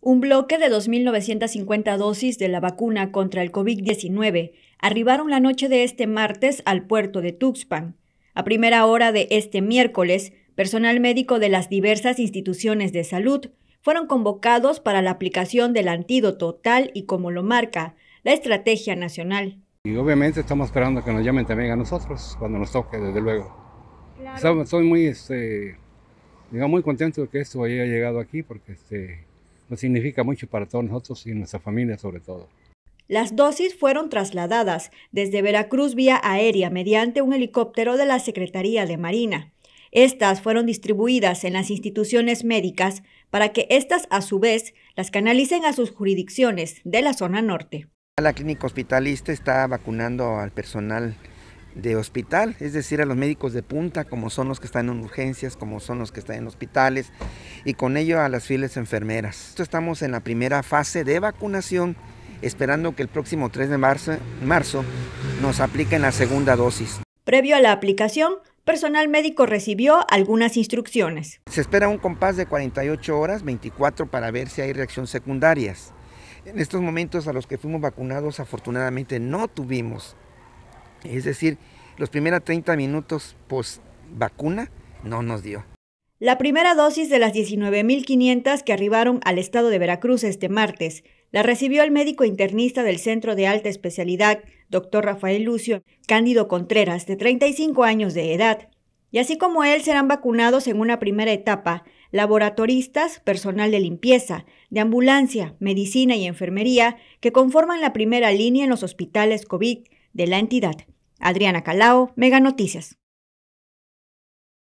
Un bloque de 2.950 dosis de la vacuna contra el COVID-19 arribaron la noche de este martes al puerto de Tuxpan. A primera hora de este miércoles, personal médico de las diversas instituciones de salud fueron convocados para la aplicación del antídoto tal y como lo marca la Estrategia Nacional. Y obviamente estamos esperando que nos llamen también a nosotros cuando nos toque, desde luego. Claro. Estoy muy, este, digamos, muy contento de que esto haya llegado aquí porque... Este, significa mucho para todos nosotros y nuestra familia sobre todo. Las dosis fueron trasladadas desde Veracruz vía aérea mediante un helicóptero de la Secretaría de Marina. Estas fueron distribuidas en las instituciones médicas para que éstas a su vez las canalicen a sus jurisdicciones de la zona norte. La clínica hospitalista está vacunando al personal de hospital, es decir, a los médicos de punta, como son los que están en urgencias, como son los que están en hospitales, y con ello a las fieles enfermeras. Estamos en la primera fase de vacunación, esperando que el próximo 3 de marzo, marzo nos apliquen la segunda dosis. Previo a la aplicación, personal médico recibió algunas instrucciones. Se espera un compás de 48 horas, 24 para ver si hay reacción secundarias. En estos momentos a los que fuimos vacunados afortunadamente no tuvimos es decir, los primeros 30 minutos post vacuna no nos dio. La primera dosis de las 19.500 que arribaron al estado de Veracruz este martes la recibió el médico internista del Centro de Alta Especialidad, doctor Rafael Lucio Cándido Contreras, de 35 años de edad. Y así como él serán vacunados en una primera etapa laboratoristas, personal de limpieza, de ambulancia, medicina y enfermería que conforman la primera línea en los hospitales COVID de la entidad. Adriana Calao, Mega Noticias.